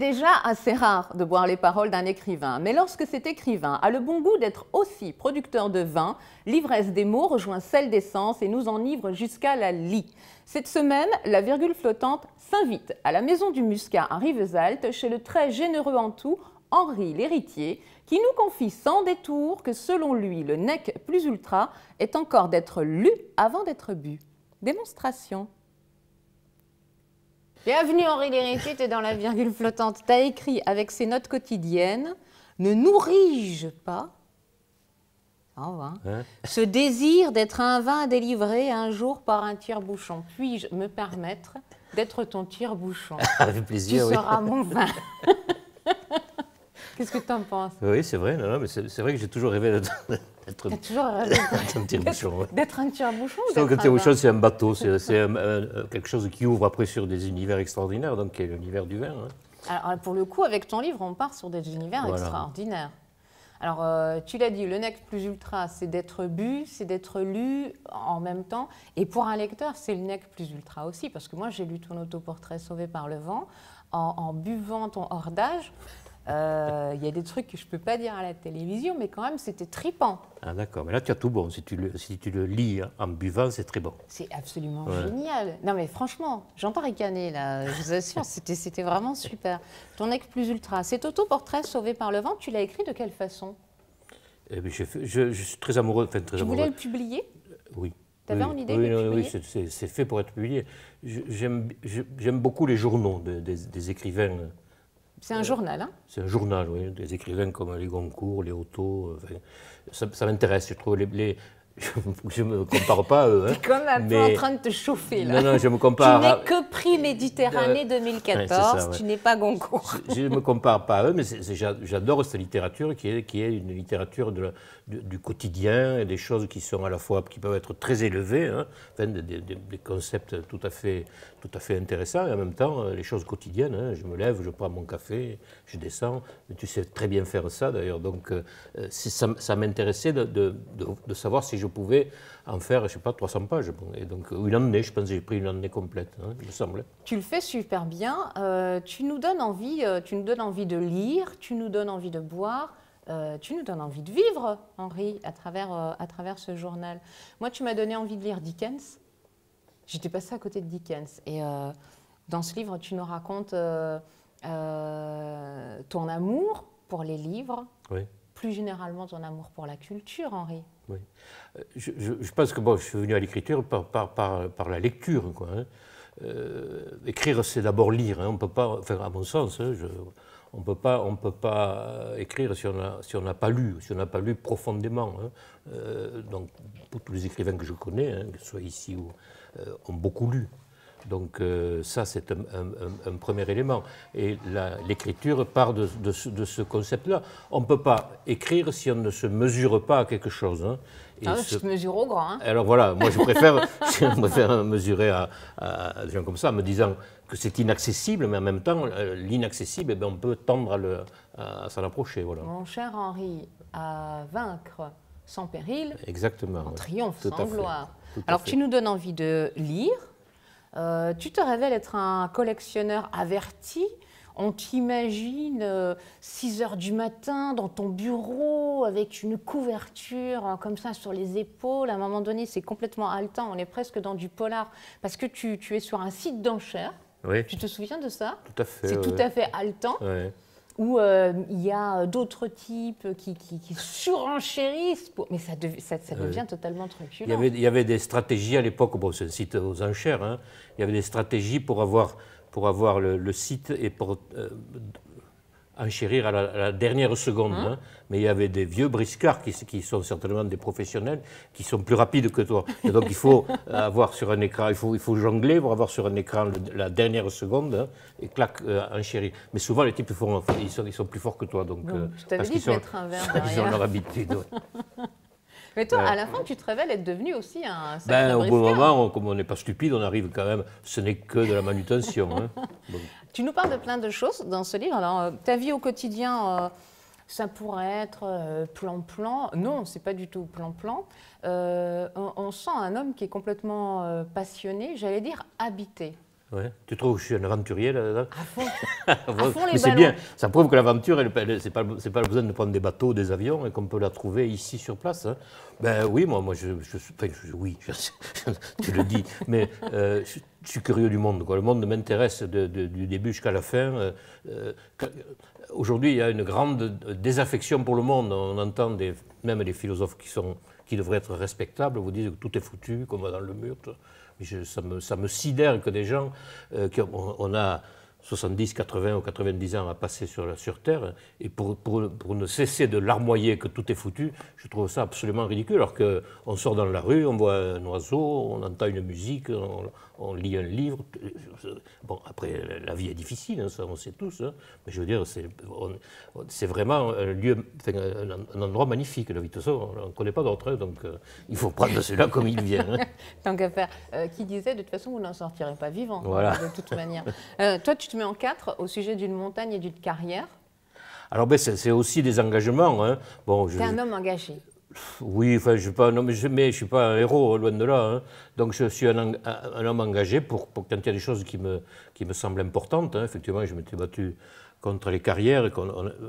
C'est déjà assez rare de boire les paroles d'un écrivain, mais lorsque cet écrivain a le bon goût d'être aussi producteur de vin, l'ivresse des mots rejoint celle des sens et nous enivre jusqu'à la lie. Cette semaine, la virgule flottante s'invite à la maison du Muscat à Rivesaltes chez le très généreux en tout Henri l'héritier, qui nous confie sans détour que selon lui, le nec plus ultra est encore d'être lu avant d'être bu. Démonstration. Bienvenue Henri Lérité, tu es dans la virgule flottante. Tu as écrit avec ses notes quotidiennes Ne nourris-je pas hein. Hein ce désir d'être un vin délivré un jour par un tire-bouchon Puis-je me permettre d'être ton tire-bouchon Avec plaisir, tu seras mon vin. Qu'est-ce que tu en penses Oui, c'est vrai, non, mais c'est vrai que j'ai toujours rêvé d'être. un tire-bouchon. D'être un tire-bouchon un tire-bouchon, c'est un bateau, c'est euh, quelque chose qui ouvre après sur des univers extraordinaires, donc qui est l'univers du vin. Hein. Alors, euh, pour le coup, avec ton livre, on part sur des univers extraordinaires. Alors, euh, tu l'as dit, le nec plus ultra, c'est d'être bu, c'est d'être lu en même temps. Et pour un lecteur, c'est le nec plus ultra aussi, parce que moi, j'ai lu ton autoportrait Sauvé par le vent en, en buvant ton hors d'âge. Euh, il y a des trucs que je ne peux pas dire à la télévision, mais quand même, c'était tripant. Ah, d'accord. Mais là, tu as tout bon. Si tu le, si tu le lis en buvant, c'est très bon. C'est absolument génial. Non, mais franchement, j'entends ricaner, là. Je vous assure, c'était vraiment super. Ton ex plus ultra, cet autoportrait sauvé par le vent, tu l'as écrit de quelle façon eh ben, je, suis très amoureux. Enfin, très tu voulais le publier Oui. Tu avais en idée de le publier Oui, c'est fait pour être publié. J'aime beaucoup les journaux des, des écrivains c'est un euh, journal, hein C'est un journal, oui. Des écrivains comme les Goncourt, les Otto. Euh, ça, m'intéresse. Je trouve les, les, je ne me compare pas à eux. Hein. Tu es en train de te chauffer là. Non, non, je me compare. Tu n'es que prix Méditerranée 2014, euh, tu n'es pas Goncourt. Je ne me compare pas à eux, mais j'adore cette littérature qui est, qui est une littérature de du quotidien et des choses qui sont à la fois qui peuvent être très élevées, hein, des, concepts tout à fait tout à fait intéressants et en même temps euh, les choses quotidiennes. Hein. je me lève, je prends mon café, je descends. tu sais très bien faire ça d'ailleurs, donc euh, ça, m'intéressait de savoir si je pouvais en faire, je ne sais pas, 300 pages. Et donc, euh, une année, je pense j'ai pris une année complète, hein, il me semble. Tu le fais super bien. Euh, tu, nous donnes envie, euh, tu nous donnes envie de lire, tu nous donnes envie de boire. tu nous donnes envie de vivre, Henri, à travers, à travers ce journal. Moi, tu m'as donné envie de lire Dickens. J'étais passée à côté de Dickens. Et dans ce livre, tu nous racontes ton amour pour les livres, oui plus généralement ton amour pour la culture, Henri Oui. Euh, je, pense que bon, je suis venu à l'écriture par, par, par, par, la lecture. Quoi, hein. euh, écrire, c'est d'abord lire. Hein. On peut pas, enfin, à mon sens, hein, on peut pas, on peut pas euh, écrire si on n'a si pas lu, si on n'a pas lu profondément. Hein. donc, pour tous les écrivains que je connais, que ce soit ici ou ont beaucoup lu. Donc euh, ça, c'est un, premier élément. Et l'écriture part de, ce concept-là. On ne peut pas écrire si on ne se mesure pas à quelque chose. Hein. Et Je ah mesure au grand. Hein. Alors voilà, moi je préfère, me faire mesurer à, des gens comme ça, en me disant que c'est inaccessible, mais en même temps, euh, l'inaccessible, eh ben, on peut tendre à, le, s'en approcher. Mon cher Henri, à vaincre sans péril, Exactement, en triomphe, sans gloire. Alors tu nous donnes envie de lire euh, tu te révèles être un collectionneur averti. On t'imagine 6 euh, heures du matin dans ton bureau avec une couverture hein, comme ça sur les épaules. À un moment donné, c'est complètement haletant. On est presque dans du polar parce que tu, es sur un site d'enchères. Tu te souviens de ça C'est tout à fait haletant où euh, il y a euh, d'autres types qui, surenchérissent. Mais ça, ça, euh, devient totalement truculent. Il y, avait, des stratégies à l'époque, c'est un site aux enchères, hein. il y avait des stratégies pour avoir, pour avoir le, site et pour enchérir à la, dernière seconde. Hein hein. Mais il y avait des vieux briscards qui, qui, sont certainement des professionnels, qui sont plus rapides que toi. donc il faut euh, avoir sur un écran, il faut, il faut jongler pour avoir sur un écran la dernière seconde hein, et clac, euh, enchérir. Mais souvent les types ils, sont, ils sont, plus forts que toi. Donc, parce qu'ils ils ont leur habitude. Mais toi, à la fin, tu te révèles être devenu aussi un ben, Au bon moment, comme on n'est pas stupide, on arrive quand même. Ce n'est que de la manutention. bon. Tu nous parles de plein de choses dans ce livre. Alors, euh, ta vie au quotidien, euh, ça pourrait être euh, plan-plan. non, c'est pas du tout plan-plan. On, on, sent un homme qui est complètement passionné, j'allais dire habité. Tu trouves que je suis un aventurier là-dedans À fond, à fond les Mais c'est bien, ça prouve que l'aventure, n'est pas, pas besoin de prendre des bateaux, des avions, et qu'on peut la trouver ici sur place. Hein. Ben oui, moi, moi je, oui, tu le dis, mais euh, je, suis curieux du monde. Le monde m'intéresse du début jusqu'à la fin. Euh, euh, aujourd'hui, il y a une grande désaffection pour le monde. On entend même des philosophes qui, sont, qui devraient être respectables vous disent que tout est foutu, qu'on va dans le mur. Tout. Je, ça, me, sidère que des gens, euh, qu'on on, a 70, 80 ou 90 ans à passer sur, sur Terre, et pour, pour, pour, ne cesser de larmoyer que tout est foutu, je trouve ça absolument ridicule. Alors qu'on sort dans la rue, on voit un oiseau, on entend une musique, on, lit un livre. Bon, après, la vie est difficile, hein, ça on sait tous, hein. mais je veux dire, c'est vraiment un lieu, un, endroit magnifique, la vie de on ne connaît pas d'autre, hein, donc euh, il faut prendre cela comme il vient. Tant qu'à faire. Euh, qui disait, de toute façon, vous n'en sortirez pas vivant, voilà. de toute manière. Euh, toi, tu te en quatre au sujet d'une montagne et d'une carrière Alors, ben, c'est aussi des engagements. Hein. Bon, un homme engagé. Oui, enfin, je ne suis, suis, pas un héros, hein, loin de là. Hein. Donc, je suis un, homme engagé pour, pour, quand il y a des choses qui me, qui me semblent importantes. Hein. Effectivement, je m'étais battu contre les carrières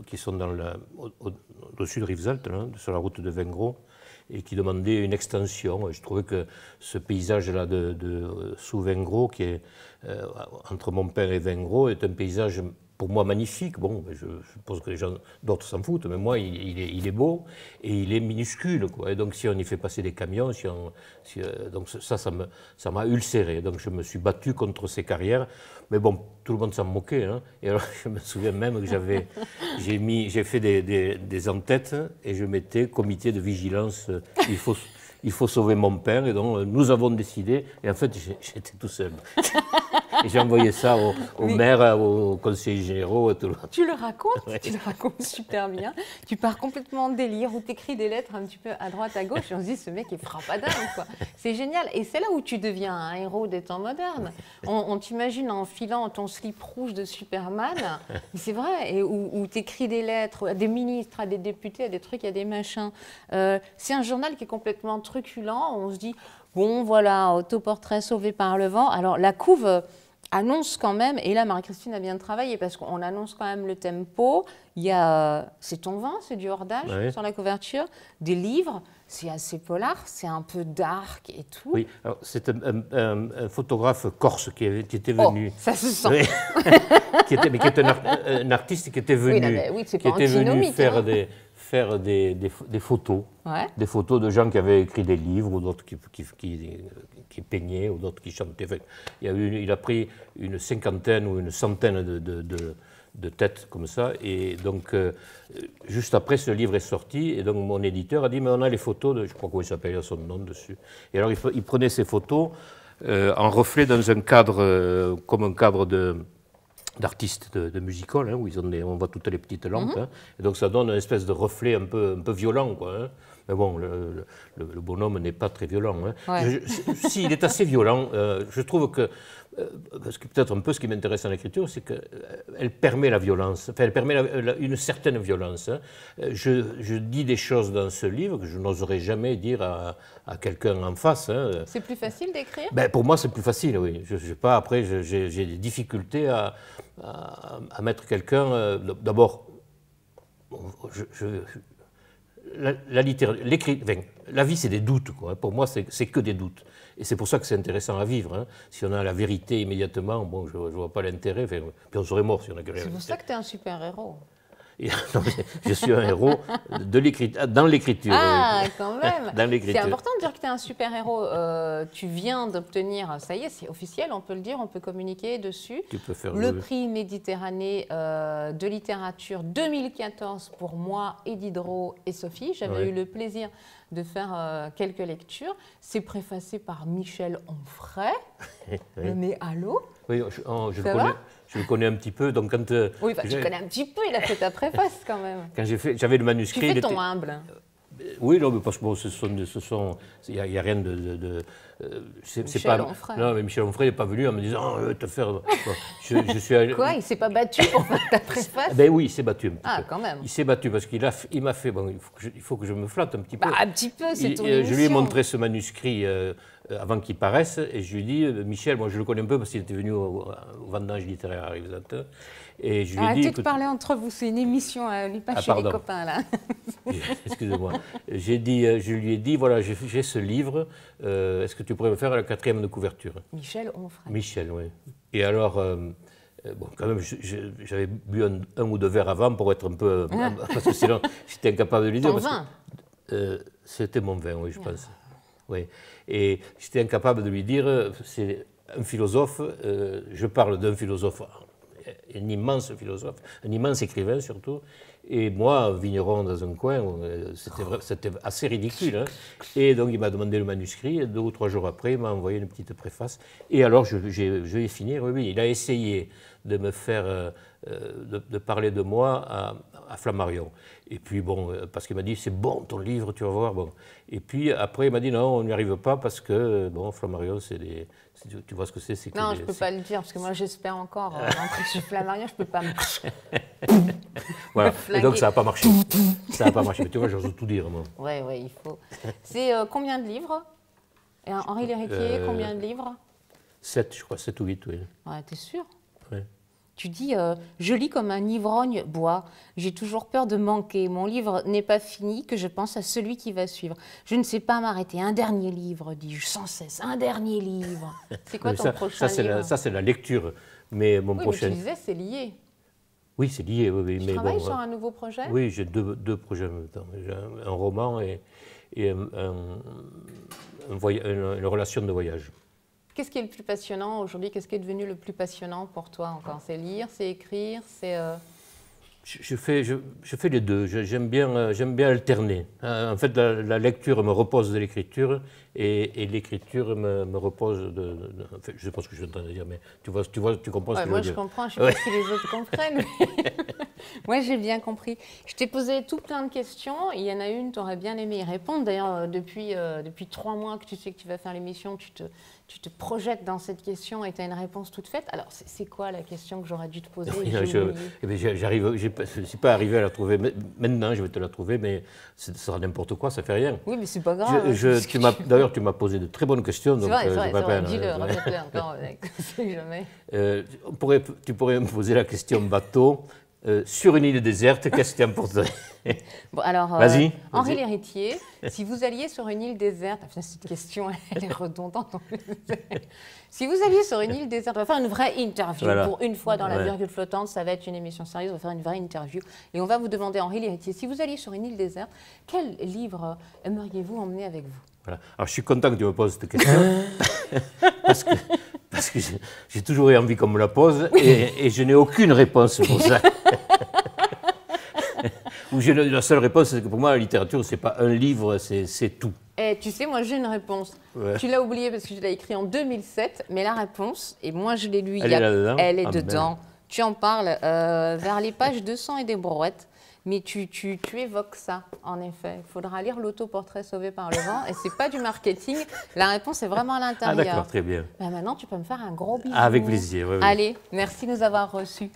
qui sont dans la, au, dessus de Rivesaltes, sur la route de Vingros et qui demandait une extension. Je trouvais que ce paysage-là de, euh, sous Vingros, qui est euh, entre mon père et Vingros, est un paysage pour moi magnifique. Bon, je, pense que les gens, d'autres s'en foutent, mais moi, il, est, il, est, beau et il est minuscule. Quoi. Et donc, si on y fait passer des camions, si euh, donc ça, ça, ça m'a ulcéré. Donc, je me suis battu contre ces carrières. Mais bon, tout le monde s'en moquait. Hein. Et alors, je me souviens même que j'avais, j'ai, mis, j'ai fait des, des entêtes et je mettais comité de vigilance. Euh, il faut il faut sauver mon père, et donc euh, nous avons décidé, et en fait j'étais tout seul. Et j'ai envoyé ça au maire, euh, au conseil général, à tout le monde. Tu le racontes, tu le racontes super bien. Tu pars complètement en délire où t'écris des lettres un petit peu à droite, à gauche, et on se dit, ce mec il pas frappadin, quoi. C'est génial. Et c'est là où tu deviens un héros des temps modernes. On, t'imagine en filant ton slip rouge de Superman, c'est vrai, et où, où tu écris des lettres à des ministres, à des députés, à des trucs, à des machins. Euh, c'est un journal qui est complètement truculent. On se dit, Bon, voilà, autoportrait sauvé par le vent. Alors, la couve annonce quand même, et là Marie-Christine a bien travaillé parce qu'on annonce quand même le tempo, il y a, euh, c'est ton vin, c'est du hors dâge sur la couverture, des livres, c'est assez polar, c'est un peu dark et tout. Oui, c'est euh, euh, un, photographe corse qui, était oh, venu. ça se sent. qui était, un, artiste qui était venu, qui était venu faire hein. des faire des, des, photos. Des photos de gens qui avaient écrit des livres, ou d'autres qui, qui, qui, qui, peignaient, ou d'autres qui chantaient. il, a il, a pris une cinquantaine ou une centaine de, de, de, de têtes comme ça. Et donc, euh, juste après, ce livre est sorti. Et donc, mon éditeur a dit Mais on a les photos, de, je crois qu'il à son nom dessus. Et alors, il, prenait ces photos euh, en reflet dans un cadre, euh, comme un cadre de d'artistes de, de musical, hein, où ils ont on voit toutes les petites lampes. Mhm. Hein. et donc ça donne une espèce de reflet un peu, un peu violent. Quoi, hein. Mais bon, le, bonhomme n'est pas très violent. Hein. S'il est assez violent, euh, je trouve que euh, parce que peut-être un peu ce qui m'intéresse en écriture, c'est qu'elle euh, permet la violence, enfin, elle permet une certaine violence. Hein. Je, dis des choses dans ce livre que je n'oserais jamais dire à, quelqu'un en face. Hein. C'est plus facile d'écrire ben, Pour moi, c'est plus facile, oui. Je, pas, après, j'ai des difficultés à, mettre quelqu'un. D'abord, je la, la, vie, c'est des doutes. Hein. Pour moi, c'est que des doutes. Et c'est pour ça que c'est intéressant à vivre. Hein. Si on a la vérité immédiatement, bon, je ne vois pas l'intérêt. puis on serait mort si on a que C'est pour ça que tu es un super héros. je suis un héros dans l'écriture. Ah, quand même C'est important de dire que tu es un super héros. Euh, tu viens d'obtenir, ça y est, c'est officiel, on peut le dire, on peut communiquer dessus. Tu peux faire le, prix Méditerranée euh, de littérature 2014 pour moi, Edidro et Sophie. J'avais eu le plaisir de faire euh, quelques lectures. C'est préfacé par Michel Onfray, le nez Oui, oh, je, le connais, un petit peu. Donc quand, euh, oui, bah, le connais un petit peu, il a fait ta préface quand même. quand j'avais le manuscrit. Tu fais ton humble. Oui, non, mais parce que ce sont, il n'y a, rien de, de, euh, c'est pas. Onfray. Non, mais Michel Onfray n'est pas venu en me disant oh, faire. je, suis allé... Quoi Il s'est pas battu pour ta Ben oui, il s'est battu un petit ah, quand même. Il s'est battu parce qu'il a, m'a fait. Bon, il faut, que je, me flatte un petit bah, peu. un petit peu, c'est ton euh, Je lui ai montré ce manuscrit. Euh, euh, avant qu'il paraisse, et je lui dis, euh, Michel, moi je le connais un peu parce qu'il était venu au, vendage Vendange littéraire à Rivesante. et je lui ai dit... Arrêtez de parler entre vous, c'est une émission, euh, ne pas ah, chez les copains, là. Excusez-moi. J'ai dit, je lui ai dit, voilà, j'ai ce livre, est-ce que tu pourrais me faire la quatrième de couverture Michel Onfray. Michel, oui. Et alors... Bon, quand même, j'avais bu un, ou deux verres avant pour être un peu. Ah. Parce que sinon, j'étais incapable de lui dire. vin C'était mon vin, oui, je ah. pense. Oui. Et j'étais incapable de lui dire, c'est un philosophe, euh, je parle d'un philosophe, un immense philosophe, un immense écrivain surtout, et moi, vigneron dans un coin, euh, c'était assez ridicule. Hein. Et donc, il m'a demandé le manuscrit. Deux ou trois jours après, il m'a envoyé une petite préface. Et alors, je, je, vais finir. Oui, il a essayé de me faire, euh, de, de, parler de moi à, à Flammarion. Et puis, bon, euh, parce qu'il m'a dit, c'est bon ton livre, tu vas voir. Bon. Et puis, après, il m'a dit, non, on n'y arrive pas parce que, euh, bon, Flammarion, c'est des. Tu vois ce que c'est Non, je ne peux pas le dire, parce que moi, j'espère encore. Euh, rentrer chez Flammarion, je ne peux pas me. voilà. Et donc, ça n'a pas marché. ça n'a pas marché. Mais tu vois, j'ose tout dire, moi. Oui, oui, il faut. C'est combien de livres Henri Lhéritier, combien de livres 7, je crois, 7 ou 8, oui. Ouais, t'es sûr Oui. Tu dis, euh, je lis comme un ivrogne boit, j'ai toujours peur de manquer, mon livre n'est pas fini, que je pense à celui qui va suivre. Je ne sais pas m'arrêter, un dernier livre, dis-je sans cesse, un dernier livre. C'est quoi ton prochain ça, livre Ça, c'est la lecture. Mais mon oui, prochain... mais je disais, c'est lié. Oui, c'est lié. tu mais travailles sur euh, un nouveau projet Oui, j'ai deux, projets en même temps. Un, roman et, une, une relation de voyage. Qu'est-ce qui est le plus passionnant aujourd'hui Qu'est-ce qui est devenu le plus passionnant pour toi encore C'est lire, c'est écrire, c'est... Euh, je fais, je, fais les deux. J'aime bien, euh, j'aime bien alterner. Euh, en fait, la, lecture me repose de l'écriture et, l'écriture me, repose de. Je je sais pas ce que je suis en de dire, mais tu vois, tu vois, tu comprends ce que moi je veux dire. Moi, je comprends. Je ne sais pas si les autres comprennent. moi, j'ai bien compris. Je t'ai posé tout plein de questions. Il y en a une, tu aurais bien aimé y répondre. D'ailleurs, euh, depuis depuis trois mois que tu sais que tu vas faire l'émission, tu te tu te projettes dans cette question et tu as une réponse toute faite. Alors, c'est quoi la question que j'aurais dû te poser eh ben, J'arrive, je ne suis pas arrivé à la trouver. Maintenant, je vais te la trouver, mais ce sera n'importe quoi, ça fait rien. Oui, mais c'est pas grave. d'ailleurs, tu m'as posé de très bonnes questions. C'est euh, vrai, c'est vrai. Dis-le, euh, euh, on pourrait, tu pourrais me poser la question bateau. Euh, sur une île déserte, qu'est-ce qui est important ?» Bon, alors, euh, Henri L'Héritier, si vous alliez sur une île déserte, cette question, elle est redondante. si vous alliez sur une île déserte, on va faire une vraie interview. Pour une fois dans la virgule flottante, ça va être une émission sérieuse, on va faire une vraie interview. Et on va vous demander, Henri L'Héritier, si vous alliez sur une île déserte, quel livre aimeriez-vous emmener avec vous Alors, je suis content que tu me poses cette question. parce que parce que j'ai toujours eu envie qu'on me la pose et, je n'ai aucune réponse pour ça. la seule réponse, c'est que pour moi, la littérature, c'est pas un livre, c'est tout. Eh, tu sais, moi, j'ai une réponse. Tu l'as oublié parce que je l'ai écrit en 2007, mais la réponse, et moi, je l'ai lu elle il y a. Est -dedans. Elle est ah, dedans. Tu en parles euh, vers les pages 200 et des brouettes. Mais tu, tu, tu évoques ça, en effet. Il faudra lire l'autoportrait sauvé par le vent. Et ce n'est pas du marketing. La réponse est vraiment à ah, l'intérieur. Ah, d'accord, très bien. Ben maintenant, tu peux me faire un gros bisou. Ah, avec plaisir. Allez, merci de nous avoir reçus.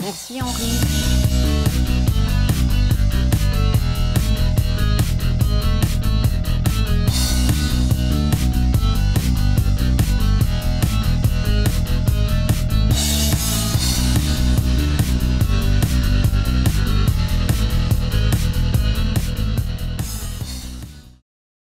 Merci, Henri.